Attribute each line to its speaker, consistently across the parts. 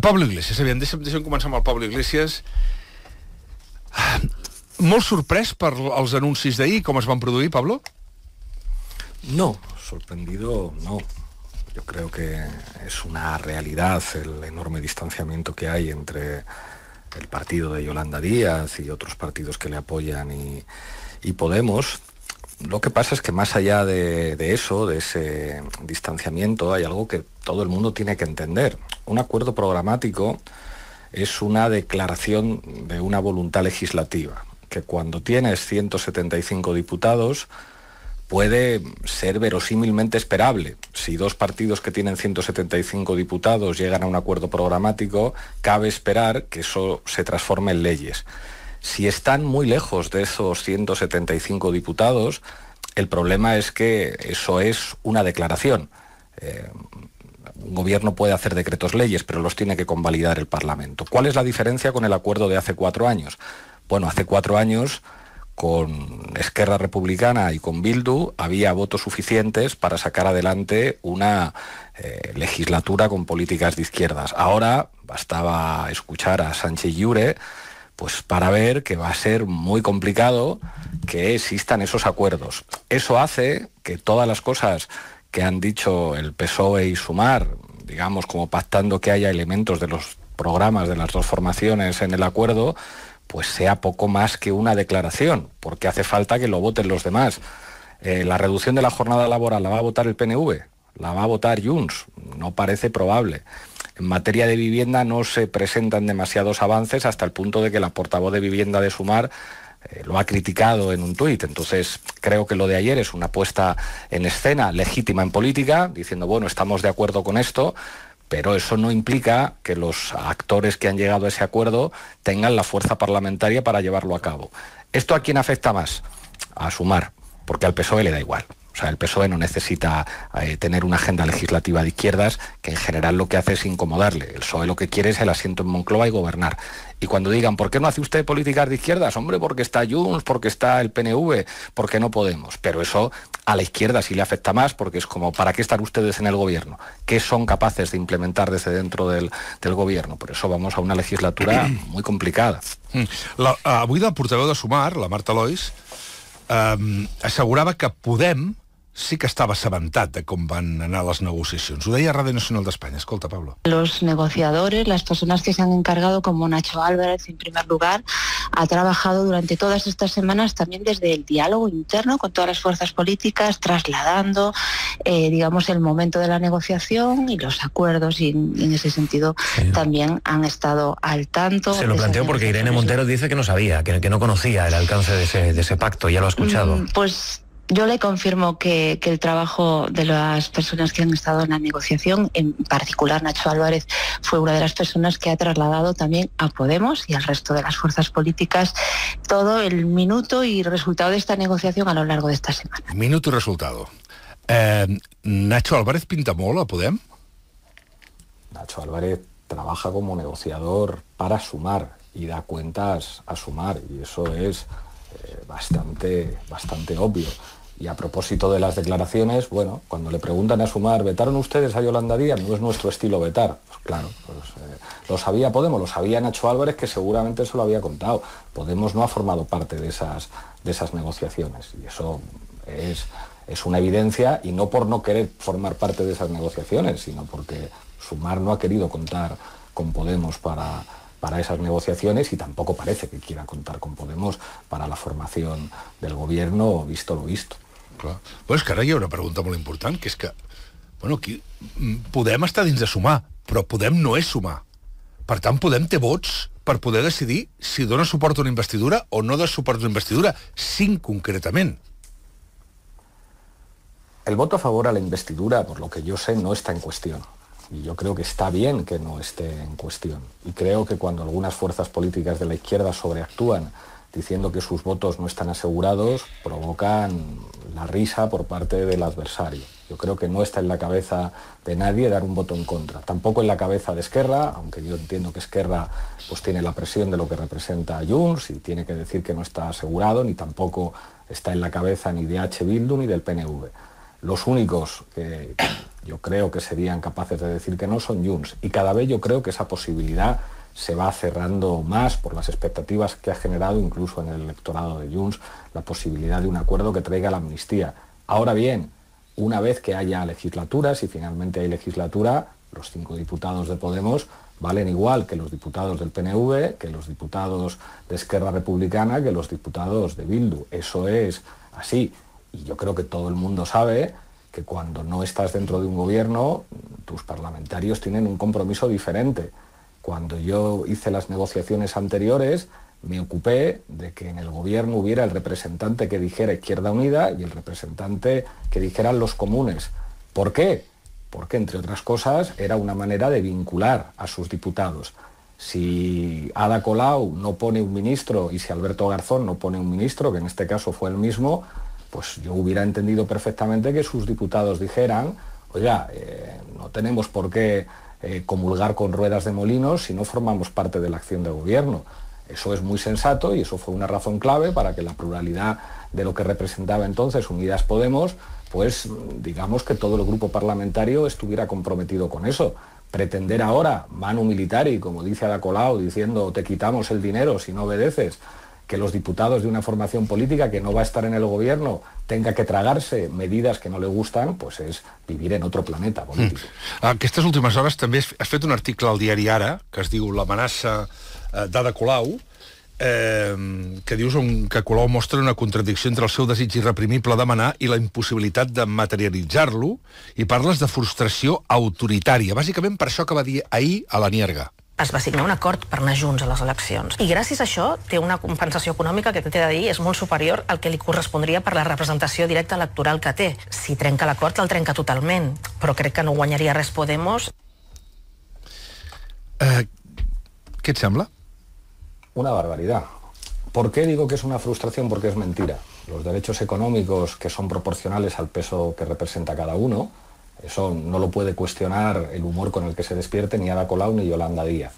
Speaker 1: Pablo Iglesias, aviam, deixa'm, deixa'm començar amb Pablo Iglesias. Ah, molt por los anuncios de ahí cómo se van producir Pablo? No,
Speaker 2: sorprendido no. Yo creo que es una realidad el enorme distanciamiento que hay entre el partido de Yolanda Díaz y otros partidos que le apoyan y, y Podemos. Lo que pasa es que más allá de, eso, de ese distanciamiento, hay algo que todo el mundo tiene que entender. Un acuerdo programático es una declaración de una voluntad legislativa, que cuando tienes 175 diputados puede ser verosímilmente esperable. Si dos partidos que tienen 175 diputados llegan a un acuerdo programático, cabe esperar que eso se transforme en leyes. Si están muy lejos de esos 175 diputados, el problema es que eso es una declaración. Eh, un gobierno puede hacer decretos leyes, pero los tiene que convalidar el Parlamento. ¿Cuál es la diferencia con el acuerdo de hace cuatro años? Bueno, hace cuatro años con Esquerra Republicana y con Bildu había votos suficientes para sacar adelante una eh, legislatura con políticas de izquierdas. Ahora bastaba escuchar a Sánchez Llure pues para ver que va a ser muy complicado que existan esos acuerdos. Eso hace que todas las cosas que han dicho el PSOE y Sumar, digamos como pactando que haya elementos de los programas de las dos formaciones en el acuerdo, pues sea poco más que una declaración, porque hace falta que lo voten los demás. Eh, la reducción de la jornada laboral la va a votar el PNV, la va a votar Junts, no parece probable. En materia de vivienda no se presentan demasiados avances hasta el punto de que la portavoz de vivienda de Sumar eh, lo ha criticado en un tuit. Entonces, creo que lo de ayer es una puesta en escena legítima en política, diciendo, bueno, estamos de acuerdo con esto, pero eso no implica que los actores que han llegado a ese acuerdo tengan la fuerza parlamentaria para llevarlo a cabo. ¿Esto a quién afecta más? A Sumar, porque al PSOE le da igual. O sea, el PSOE no necesita eh, tener una agenda legislativa de izquierdas que en general lo que hace es incomodarle. El PSOE lo que quiere es el asiento en Moncloa y gobernar. Y cuando digan, ¿por qué no hace usted políticas de izquierdas? Hombre, porque está Junts, porque está el PNV, porque no podemos. Pero eso a la izquierda sí le afecta más porque es como, ¿para qué están ustedes en el gobierno? ¿Qué son capaces de implementar desde dentro del, gobierno? Por eso vamos a una legislatura muy complicada.
Speaker 1: Mm. La, abuida de Sumar, la Marta Lois, em, aseguraba que Podem sí que estaba sabantada con com van anar negociaciones. Radio Nacional España? Escolta, Pablo. Los negociadores, las personas que se han encargado, como Nacho Álvarez, en primer lugar, ha trabajado durante todas estas semanas también desde el diálogo interno con todas las fuerzas políticas, trasladando, eh, digamos, el momento de la negociación y los acuerdos, y en, ese sentido también han estado al tanto. Se lo planteo porque Irene Montero dice que no sabía, que, no conocía el
Speaker 2: alcance de ese, de ese pacto, ya lo ha escuchado. Mm,
Speaker 1: pues yo le confirmo que, el trabajo de las personas que han estado en la negociación, en particular Nacho Álvarez, fue una de las personas que ha trasladado también a Podemos y al resto de las fuerzas políticas todo el minuto y resultado de esta negociación a lo largo de esta semana. Minuto y resultado. Eh,
Speaker 2: Nacho Álvarez pinta mola a Podemos. Nacho Álvarez trabaja como negociador para sumar y da cuentas a sumar y eso es eh, bastante, bastante obvio. Y a propósito de las declaraciones, bueno, cuando le preguntan a Sumar, ¿vetaron ustedes a Yolanda Díaz? No es nuestro estilo vetar. Pues claro, pues, eh, lo sabía Podemos, lo sabía Nacho Álvarez, que seguramente eso lo había contado. Podemos no ha formado parte de esas, de esas negociaciones. Y eso es, es una evidencia, y no por no querer formar parte de esas negociaciones, sino porque Sumar no ha querido contar con Podemos para, para esas negociaciones y tampoco parece que quiera contar con Podemos para la formación del gobierno, visto lo visto. Clar. Però és que ara hi ha una pregunta molt
Speaker 1: important, que és que, bueno, aquí, mm, Podem estar dins de sumar, però Podem no és sumar. Per tant, Podem té vots per poder decidir si dona suport a una investidura o no dona suport
Speaker 2: a una investidura, cinc concretament. El voto a favor a la investidura, por lo que yo sé, no está en cuestión. Y yo creo que está bien que no esté en cuestión. Y creo que cuando algunas fuerzas políticas de la izquierda sobreactúan diciendo que sus votos no están asegurados, provocan la risa por parte del adversario. Yo creo que no está en la cabeza de nadie dar un voto en contra. Tampoco en la cabeza de Esquerra, aunque yo entiendo que Esquerra pues, tiene la presión de lo que representa a Junts y tiene que decir que no está asegurado, ni tampoco está en la cabeza ni de H. Bildu ni del PNV. Los únicos que, yo creo que serían capaces de decir que no son Junts y cada vez yo creo que esa posibilidad se va cerrando más por las expectativas que ha generado incluso en el electorado de Junts la posibilidad de un acuerdo que traiga la amnistía. Ahora bien, una vez que haya legislaturas si finalmente hay legislatura, los cinco diputados de Podemos valen igual que los diputados del PNV, que los diputados de Esquerra Republicana, que los diputados de Bildu. Eso es así. Y yo creo que todo el mundo sabe que cuando no estás dentro de un gobierno, tus parlamentarios tienen un compromiso diferente. Cuando yo hice las negociaciones anteriores, me ocupé de que en el gobierno hubiera el representante que dijera Izquierda Unida y el representante que dijeran los comunes. ¿Por qué? Porque, entre otras cosas, era una manera de vincular a sus diputados. Si Ada Colau no pone un ministro y si Alberto Garzón no pone un ministro, que en este caso fue el mismo, pues yo hubiera entendido perfectamente que sus diputados dijeran, oiga, eh, no tenemos por qué eh, comulgar con ruedas de molinos si no formamos parte de la acción de gobierno. Eso es muy sensato y eso fue una razón clave para que la pluralidad de lo que representaba entonces Unidas Podemos, pues digamos que todo el grupo parlamentario estuviera comprometido con eso. Pretender ahora, mano militar y como dice Ada diciendo te quitamos el dinero si no obedeces, que los diputados de una formación política que no va a estar en el gobierno tenga que tragarse medidas que no le gustan, pues es vivir en otro planeta hmm. político.
Speaker 1: Mm. Ah, Aquestes últimes hores també has fet un article al diari Ara que es diu L'amenaça eh, d'Ada Colau, eh, que dius que Colau mostra una contradicció entre el seu desig irreprimible de manar i la impossibilitat de materialitzar-lo, i parles de frustració autoritària, bàsicament per això que va dir ahir a la Nierga es va signar un acord per anar junts a les eleccions. I gràcies a això té una compensació econòmica que t'he de dir és molt superior al que li correspondria per la representació directa electoral que té. Si trenca l'acord, el trenca totalment, però crec que no guanyaria res Podemos.
Speaker 2: Eh, què et sembla? Una barbaridad. ¿Por qué digo que es una frustración? Porque es mentira. Los derechos económicos que son proporcionales al peso que representa cada uno, Eso no lo puede cuestionar el humor con el que se despierte ni Ada Colau ni Yolanda Díaz.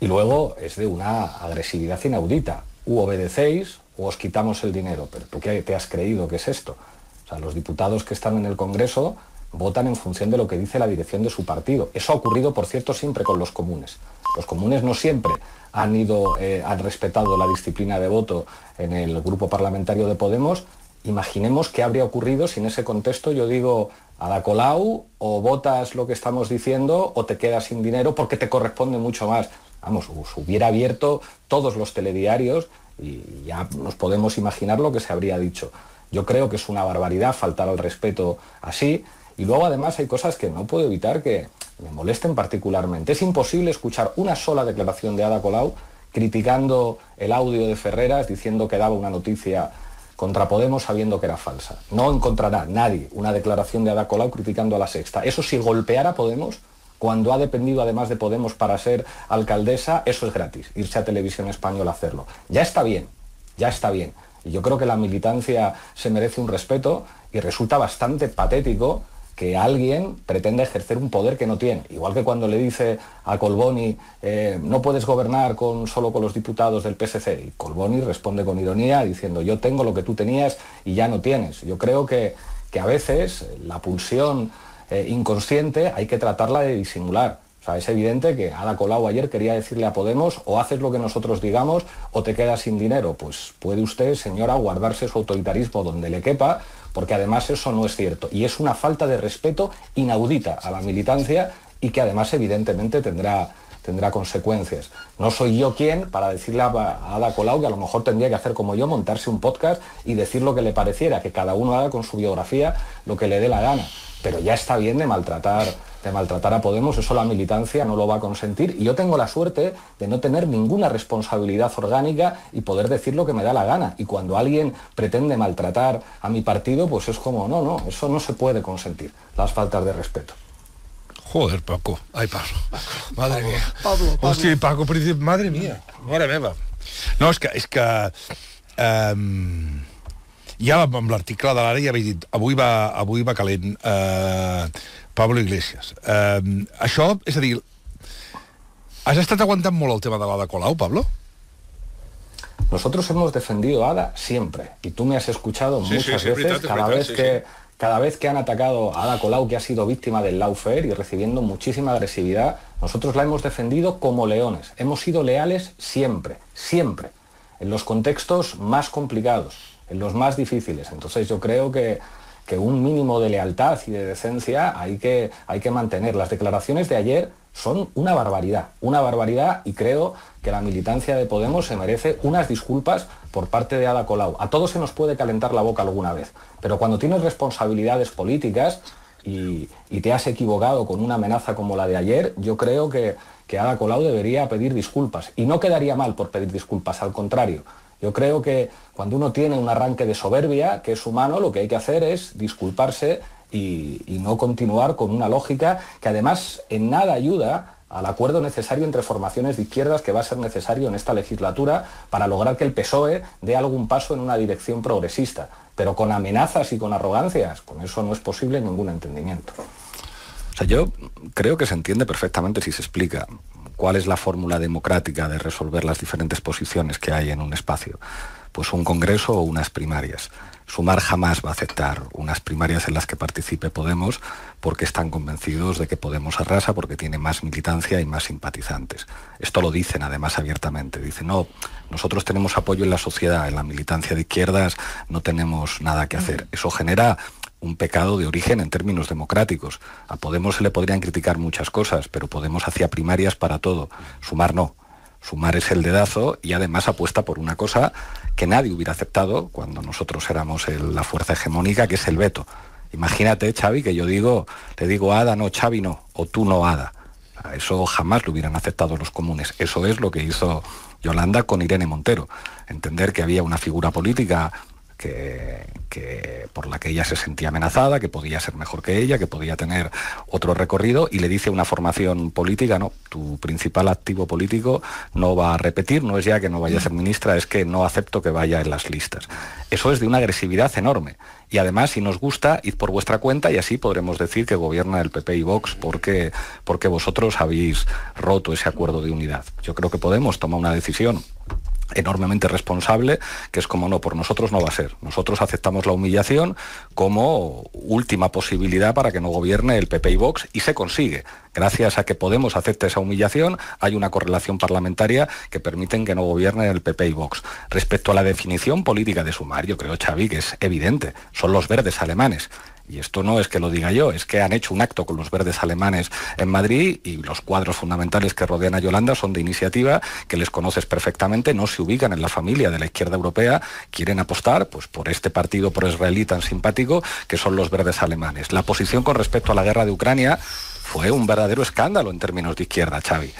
Speaker 2: Y luego es de una agresividad inaudita. U obedecéis o os quitamos el dinero. Pero ¿tú qué te has creído que es esto? O sea, los diputados que están en el Congreso votan en función de lo que dice la dirección de su partido. Eso ha ocurrido, por cierto, siempre con los comunes. Los comunes no siempre han eh, han respetado la disciplina de voto en el grupo parlamentario de Podemos, imaginemos qué habría ocurrido si en ese contexto yo digo, Ada Colau, o votas lo que estamos diciendo o te quedas sin dinero porque te corresponde mucho más. Vamos, hubiera abierto todos los telediarios y ya nos podemos imaginar lo que se habría dicho. Yo creo que es una barbaridad faltar al respeto así. Y luego además hay cosas que no puedo evitar que me molesten particularmente. Es imposible escuchar una sola declaración de Ada Colau criticando el audio de Ferreras diciendo que daba una noticia contra Podemos sabiendo que era falsa. No encontrará nadie una declaración de Ada Colau criticando a la sexta. Eso si golpeara a Podemos, cuando ha dependido además de Podemos para ser alcaldesa, eso es gratis, irse a televisión española a hacerlo. Ya está bien, ya está bien. Y yo creo que la militancia se merece un respeto y resulta bastante patético que alguien pretenda ejercer un poder que no tiene. Igual que cuando le dice a Colboni, eh, no puedes gobernar con, solo con los diputados del PSC. Y Colboni responde con ironía diciendo, yo tengo lo que tú tenías y ya no tienes. Yo creo que, que a veces la pulsión eh, inconsciente hay que tratarla de disimular. sea, es evidente que Ada Colau ayer quería decirle a Podemos, o haces lo que nosotros digamos o te quedas sin dinero. Pues puede usted, señora, guardarse su autoritarismo donde le quepa, porque además eso no es cierto y es una falta de respeto inaudita a la militancia y que además evidentemente tendrá, tendrá consecuencias. No soy yo quien para decirle a, a Ada Colau que a lo mejor tendría que hacer como yo, montarse un podcast y decir lo que le pareciera, que cada uno haga con su biografía lo que le dé la gana, pero ya está bien de maltratar de maltratar a Podemos, eso la militancia no lo va a consentir. Y yo tengo la suerte de no tener ninguna responsabilidad orgánica y poder decir lo que me da la gana. Y cuando alguien pretende maltratar a mi partido, pues es como, no, no, eso no se puede consentir, las faltas de respeto.
Speaker 1: Joder, Paco. Ay, Pablo. Madre mía. Pablo, Paco, madre mía. No, es que... ya que ya em, ja de la va, eh, Pablo Iglesias. Em, has
Speaker 2: estado aguantando el tema de Ada Colau, Pablo? Nosotros hemos defendido a Ada siempre, y tú me has escuchado muchas veces, cada vez que cada vez que han atacado a Ada Colau, que ha sido víctima del Laufer y recibiendo muchísima agresividad, nosotros la hemos defendido como leones. Hemos sido leales siempre, siempre, en los contextos más complicados, en los más difíciles. Entonces yo creo que que un mínimo de lealtad y de decencia hay que, hay que mantener. Las declaraciones de ayer son una barbaridad, una barbaridad y creo que la militancia de Podemos se merece unas disculpas por parte de Ada Colau. A todos se nos puede calentar la boca alguna vez, pero cuando tienes responsabilidades políticas y, te has equivocado con una amenaza como la de ayer, yo creo que, que Ada Colau debería pedir disculpas. Y no quedaría mal por pedir disculpas, al contrario, yo creo que cuando uno tiene un arranque de soberbia, que es humano, lo que hay que hacer es disculparse y, no continuar con una lógica que además en nada ayuda al acuerdo necesario entre formaciones de izquierdas que va a ser necesario en esta legislatura para lograr que el PSOE dé algún paso en una dirección progresista, pero con amenazas y con arrogancias. Con eso no es posible ningún entendimiento. O sea, yo creo que se entiende perfectamente si se explica. ¿Cuál es la fórmula democrática de resolver las diferentes posiciones que hay en un espacio? Pues un Congreso o unas primarias. Sumar jamás va a aceptar unas primarias en las que participe Podemos porque están convencidos de que Podemos arrasa porque tiene más militancia y más simpatizantes. Esto lo dicen además abiertamente. Dicen, no, nosotros tenemos apoyo en la sociedad, en la militancia de izquierdas no tenemos nada que hacer. Eso genera un pecado de origen en términos democráticos. A Podemos se le podrían criticar muchas cosas, pero Podemos hacía primarias para todo. Sumar no. Sumar es el dedazo y además apuesta por una cosa que nadie hubiera aceptado cuando nosotros éramos la fuerza hegemónica, que es el veto. Imagínate, Xavi, que yo digo, te digo Ada, no, Xavi no, o tú no, Ada. Eso jamás lo hubieran aceptado los comunes. Eso es lo que hizo Yolanda con Irene Montero. Entender que había una figura política que, por la que ella se sentía amenazada, que podía ser mejor que ella, que podía tener otro recorrido, y le dice una formación política, no, tu principal activo político no va a repetir, no es ya que no vaya a ser ministra, es que no acepto que vaya en las listas. Eso es de una agresividad enorme. Y además, si nos gusta, id por vuestra cuenta y así podremos decir que gobierna el PP y Vox porque, porque vosotros habéis roto ese acuerdo de unidad. Yo creo que Podemos tomar una decisión enormemente responsable, que es como no, por nosotros no va a ser. Nosotros aceptamos la humillación como última posibilidad para que no gobierne el PP y Vox y se consigue. Gracias a que Podemos acepte esa humillación, hay una correlación parlamentaria que permiten que no gobierne el PP y Vox. Respecto a la definición política de sumar, yo creo, Xavi, que es evidente, son los verdes alemanes. Y esto no es que lo diga yo, es que han hecho un acto con los verdes alemanes en Madrid y los cuadros fundamentales que rodean a Yolanda son de iniciativa que les conoces perfectamente, no se ubican en la familia de la izquierda europea, quieren apostar pues, por este partido pro-israelí tan simpático que son los verdes alemanes. La posición con respecto a la guerra de Ucrania fue un verdadero escándalo en términos de izquierda, Xavi.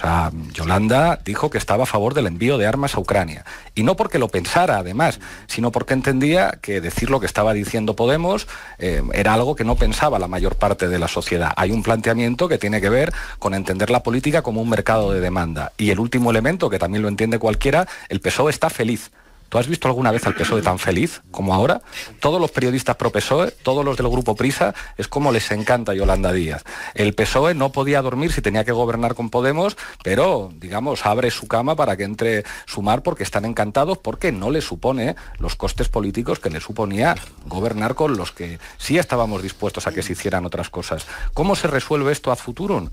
Speaker 2: O sea, Yolanda dijo que estaba a favor del envío de armas a Ucrania. Y no porque lo pensara, además, sino porque entendía que decir lo que estaba diciendo Podemos eh, era algo que no pensaba la mayor parte de la sociedad. Hay un planteamiento que tiene que ver con entender la política como un mercado de demanda. Y el último elemento, que también lo entiende cualquiera, el PSOE está feliz ¿Tú has visto alguna vez al PSOE tan feliz como ahora? Todos los periodistas pro PSOE, todos los del grupo Prisa, es como les encanta Yolanda Díaz. El PSOE no podía dormir si tenía que gobernar con Podemos, pero, digamos, abre su cama para que entre Sumar porque están encantados, porque no le supone los costes políticos que le suponía gobernar con los que sí estábamos dispuestos a que se hicieran otras cosas. ¿Cómo se resuelve esto a futuro?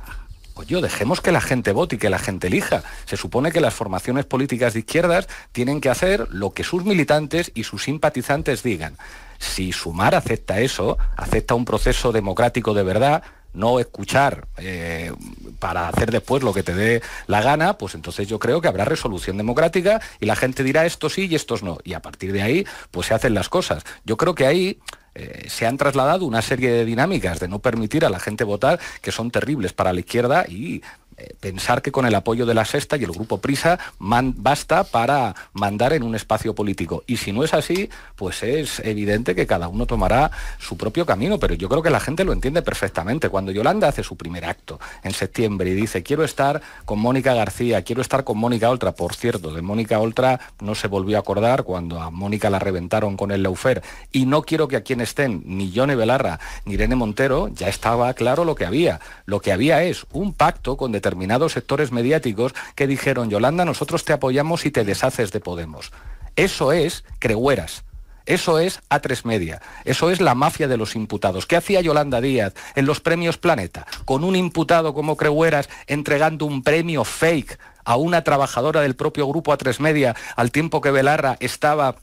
Speaker 2: Oye, dejemos que la gente vote y que la gente elija. Se supone que las formaciones políticas de izquierdas tienen que hacer lo que sus militantes y sus simpatizantes digan. Si Sumar acepta eso, acepta un proceso democrático de verdad, no escuchar eh, para hacer después lo que te dé la gana, pues entonces yo creo que habrá resolución democrática y la gente dirá esto sí y esto no. Y a partir de ahí, pues se hacen las cosas. Yo creo que ahí eh, se han trasladado una serie de dinámicas de no permitir a la gente votar que son terribles para la izquierda y eh, pensar que con el apoyo de la sexta y el grupo Prisa basta para mandar en un espacio político. Y si no es así, pues es evidente que cada uno tomará su propio camino, pero yo creo que la gente lo entiende perfectamente. Cuando Yolanda hace su primer acto en septiembre y dice, quiero estar con Mónica García, quiero estar con Mónica Oltra, por cierto, de Mónica Oltra no se volvió a acordar cuando a Mónica la reventaron con el Leufer, y no quiero que a quienes estén ni Yone Belarra ni Irene Montero, ya estaba claro lo que había. Lo que había es un pacto con determinados sectores mediáticos que dijeron, Yolanda, nosotros te apoyamos y te deshaces de Podemos. Eso es Creueras. Eso es A3 Media. Eso es la mafia de los imputados. ¿Qué hacía Yolanda Díaz en los premios Planeta? Con un imputado como Creueras entregando un premio fake a una trabajadora del propio grupo A3 Media al tiempo que Belarra estaba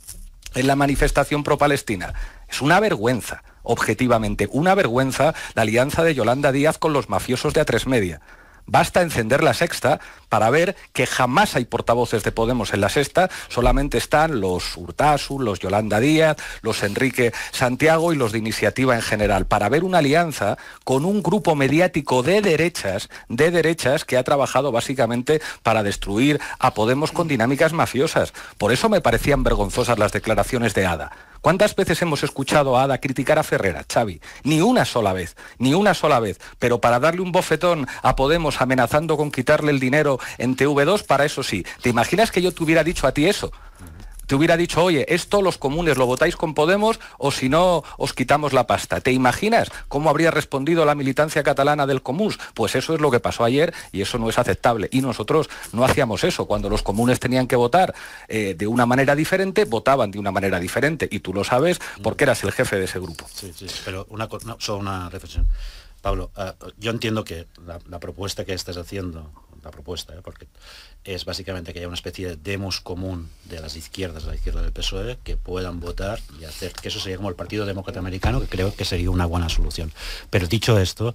Speaker 2: en la manifestación pro-palestina. Es una vergüenza, objetivamente, una vergüenza la alianza de Yolanda Díaz con los mafiosos de A3 Media. Basta encender la sexta para ver que jamás hay portavoces de Podemos en la sexta, solamente están los Urtasu, los Yolanda Díaz, los Enrique Santiago y los de iniciativa en general, para ver una alianza con un grupo mediático de derechas, de derechas que ha trabajado básicamente para destruir a Podemos con dinámicas mafiosas. Por eso me parecían vergonzosas las declaraciones de Ada ¿Cuántas veces hemos escuchado a Ada criticar a Ferrera, Xavi? Ni una sola vez, ni una sola vez. Pero para darle un bofetón a Podemos amenazando con quitarle el dinero en TV2, para eso sí. ¿Te imaginas que yo te hubiera dicho a ti eso? te hubiera dicho, oye, esto los comunes lo votáis con Podemos o si no os quitamos la pasta. ¿Te imaginas cómo habría respondido la militancia catalana del Comús? Pues eso es lo que pasó ayer y eso no es aceptable. Y nosotros no hacíamos eso. Cuando los comunes tenían que votar eh, de una manera diferente, votaban de una manera diferente. Y tú lo sabes porque eras el jefe de ese grupo. Sí, sí, pero una, solo una reflexión. Pablo, eh, yo entiendo que la propuesta que estás haciendo la propuesta, ¿eh? porque es básicamente que haya una especie de demos común de las izquierdas, la izquierda del PSOE, que puedan votar y hacer que eso sería como el Partido Demócrata Americano, que creo que sería una buena solución. Pero dicho esto,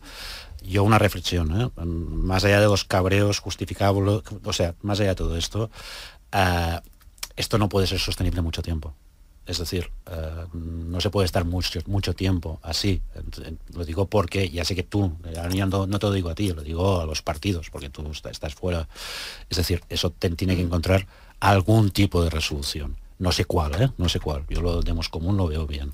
Speaker 2: yo una reflexión, ¿eh? más allá de los cabreos justificables, o sea, más allá de todo esto, eh, esto no puede ser sostenible mucho tiempo. Es decir, eh, no se puede estar mucho, mucho tiempo así. Lo digo porque ya sé que tú, no, no te lo digo a ti, lo digo a los partidos, porque tú estás fuera. Es decir, eso tiene que mm. encontrar algún tipo de resolución. No sé cuál, ¿eh? no sé cuál. Yo lo demos común lo veo bien.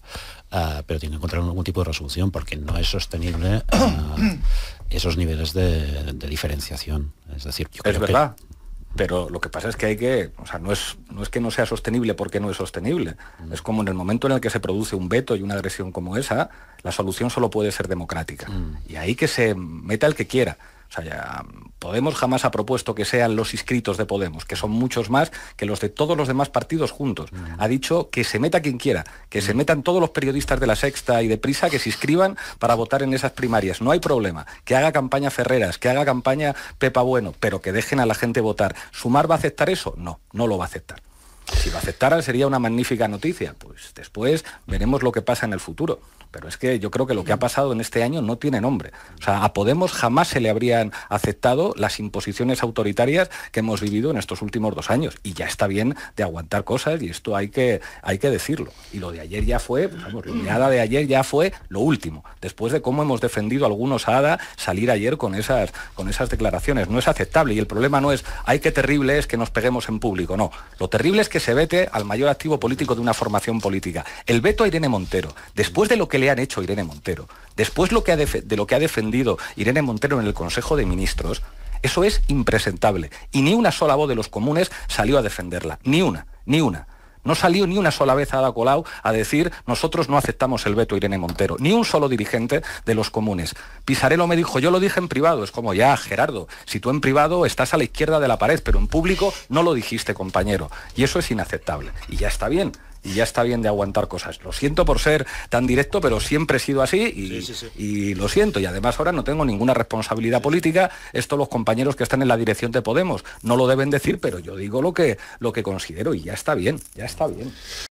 Speaker 2: Ah, pero tiene que encontrar algún tipo de resolución porque no es sostenible ah, esos niveles de, diferenciación. Es decir, yo creo verdad. Que, pero lo que pasa es que hay que, o sea, no es, que no sea sostenible porque no es sostenible. Mm. Es como en el momento en el que se produce un veto y una agresión como esa, la solución solo puede ser democrática. Mm. Y ahí que se meta el que quiera. O sea, ya Podemos jamás ha propuesto que sean los inscritos de Podemos, que son muchos más que los de todos los demás partidos juntos. Ha dicho que se meta quien quiera, que se metan todos los periodistas de la Sexta y de Prisa que se inscriban para votar en esas primarias. No hay problema. Que haga campaña Ferreras, que haga campaña Pepa Bueno, pero que dejen a la gente votar. ¿Sumar va a aceptar eso? No, no lo va a aceptar. Si lo aceptaran sería una magnífica noticia. Pues después veremos lo que pasa en el futuro. Pero es que yo creo que lo que ha pasado en este año no tiene nombre. O sea, a Podemos jamás se le habrían aceptado las imposiciones autoritarias que hemos vivido en estos últimos dos años. Y ya está bien de aguantar cosas y esto hay que, hay que decirlo. Y lo de ayer ya fue, pues vamos, de ayer ya fue lo último. Después de cómo hemos defendido algunos a Ada salir ayer con esas, con esas declaraciones. No es aceptable. Y el problema no es, ay, qué terrible es que nos peguemos en público. No, lo terrible es que que se vete al mayor activo político de una formación política. El veto a Irene Montero, después de lo que le han hecho a Irene Montero, después lo que de lo que ha defendido Irene Montero en el Consejo de Ministros, eso es impresentable. Y ni una sola voz de los comunes salió a defenderla. Ni una, ni una. No salió ni una sola vez a Ada Colau a decir nosotros no aceptamos el veto Irene Montero, ni un solo dirigente de los comunes. Pisarello me dijo, yo lo dije en privado, es como ya, Gerardo, si tú en privado estás a la izquierda de la pared, pero en público no lo dijiste, compañero, y eso es inaceptable. Y ya está bien, y ya está bien de aguantar cosas. Lo siento por ser tan directo, pero siempre he sido así y, lo siento. Y además ahora no tengo ninguna responsabilidad política. Esto los compañeros que están en la dirección de Podemos no lo deben decir, pero yo digo lo que, lo que considero y ya está bien, ya está bien.